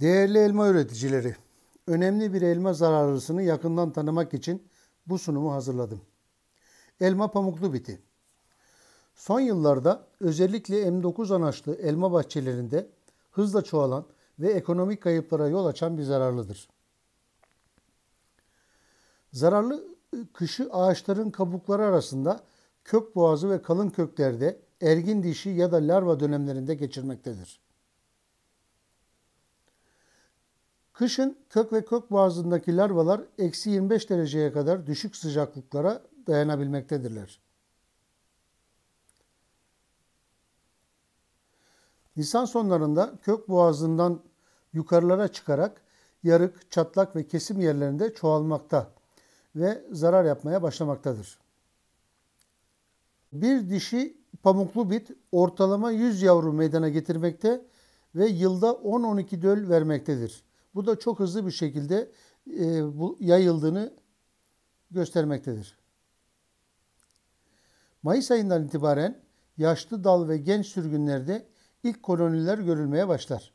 Değerli elma üreticileri, önemli bir elma zararlısını yakından tanımak için bu sunumu hazırladım. Elma pamuklu biti. Son yıllarda özellikle M9 anaçlı elma bahçelerinde hızla çoğalan ve ekonomik kayıplara yol açan bir zararlıdır. Zararlı ıı, kışı ağaçların kabukları arasında kök boğazı ve kalın köklerde ergin dişi ya da larva dönemlerinde geçirmektedir. Kışın kök ve kök boğazındaki larvalar eksi 25 dereceye kadar düşük sıcaklıklara dayanabilmektedirler. Nisan sonlarında kök boğazından yukarılara çıkarak yarık, çatlak ve kesim yerlerinde çoğalmakta ve zarar yapmaya başlamaktadır. Bir dişi pamuklu bit ortalama 100 yavru meydana getirmekte ve yılda 10-12 döl vermektedir. Bu da çok hızlı bir şekilde e, bu yayıldığını göstermektedir. Mayıs ayından itibaren yaşlı dal ve genç sürgünlerde ilk koloniler görülmeye başlar.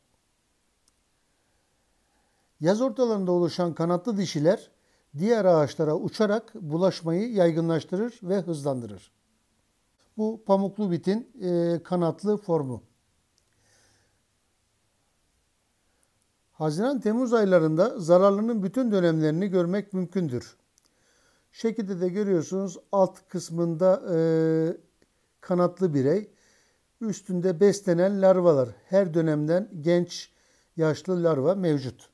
Yaz ortalarında oluşan kanatlı dişiler diğer ağaçlara uçarak bulaşmayı yaygınlaştırır ve hızlandırır. Bu pamuklu bitin e, kanatlı formu. Haziran-Temmuz aylarında zararlının bütün dönemlerini görmek mümkündür. Şekilde de görüyorsunuz alt kısmında e, kanatlı birey, üstünde beslenen larvalar. Her dönemden genç, yaşlı larva mevcut.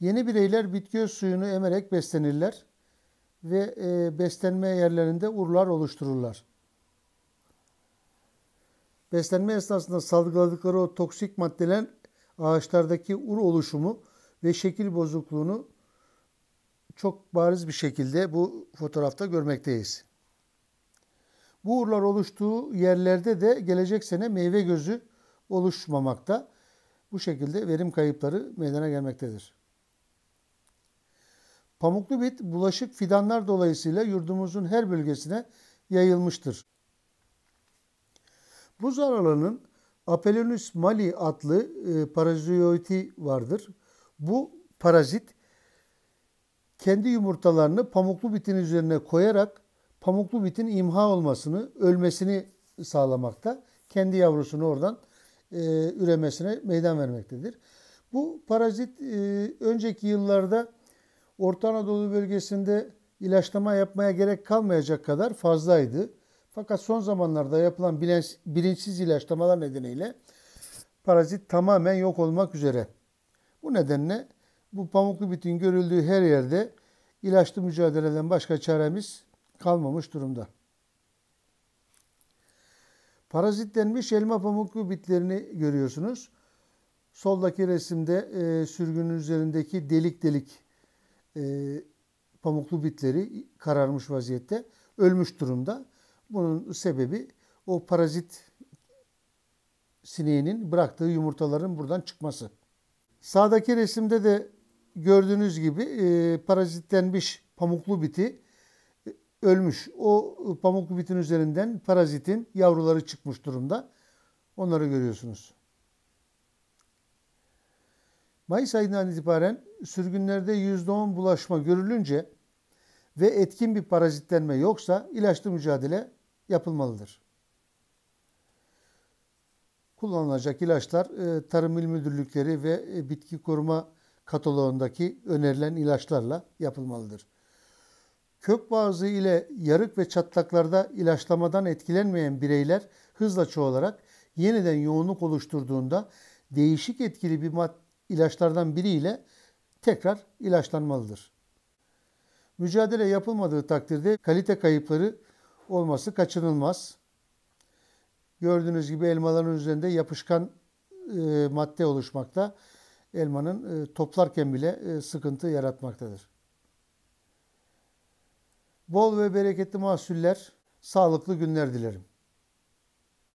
Yeni bireyler bitki suyunu emerek beslenirler ve e, beslenme yerlerinde urlar oluştururlar. Beslenme esnasında salgıladıkları o toksik maddeler ağaçlardaki ur oluşumu ve şekil bozukluğunu çok bariz bir şekilde bu fotoğrafta görmekteyiz. Bu urlar oluştuğu yerlerde de gelecek sene meyve gözü oluşmamakta. Bu şekilde verim kayıpları meydana gelmektedir. Pamuklu bit bulaşık fidanlar dolayısıyla yurdumuzun her bölgesine yayılmıştır. Bu zararlının Apelonus mali adlı e, paraziti vardır. Bu parazit kendi yumurtalarını pamuklu bitin üzerine koyarak pamuklu bitin imha olmasını, ölmesini sağlamakta. Kendi yavrusunu oradan e, üremesine meydan vermektedir. Bu parazit e, önceki yıllarda Orta Anadolu bölgesinde ilaçlama yapmaya gerek kalmayacak kadar fazlaydı. Fakat son zamanlarda yapılan bilinçsiz ilaçlamalar nedeniyle parazit tamamen yok olmak üzere. Bu nedenle bu pamuklu bitin görüldüğü her yerde ilaçlı mücadeleden başka çaremiz kalmamış durumda. Parazitlenmiş elma pamuklu bitlerini görüyorsunuz. Soldaki resimde e, sürgünün üzerindeki delik delik e, pamuklu bitleri kararmış vaziyette, ölmüş durumda. Bunun sebebi o parazit sineğinin bıraktığı yumurtaların buradan çıkması. Sağdaki resimde de gördüğünüz gibi e, parazitlenmiş pamuklu biti e, ölmüş. O e, pamuklu bitin üzerinden parazitin yavruları çıkmış durumda. Onları görüyorsunuz. Mayıs ayından itibaren sürgünlerde %10 bulaşma görülünce ve etkin bir parazitlenme yoksa ilaçlı mücadele yapılmalıdır. Kullanılacak ilaçlar e, Tarım İl Müdürlükleri ve e, Bitki Koruma kataloğundaki önerilen ilaçlarla yapılmalıdır. Kök bazı ile yarık ve çatlaklarda ilaçlamadan etkilenmeyen bireyler hızla çoğalarak yeniden yoğunluk oluşturduğunda değişik etkili bir ilaçlardan biriyle tekrar ilaçlanmalıdır. Mücadele yapılmadığı takdirde kalite kayıpları olması kaçınılmaz. Gördüğünüz gibi elmaların üzerinde yapışkan e, madde oluşmakta. Elmanın e, toplarken bile e, sıkıntı yaratmaktadır. Bol ve bereketli mahsuller, sağlıklı günler dilerim.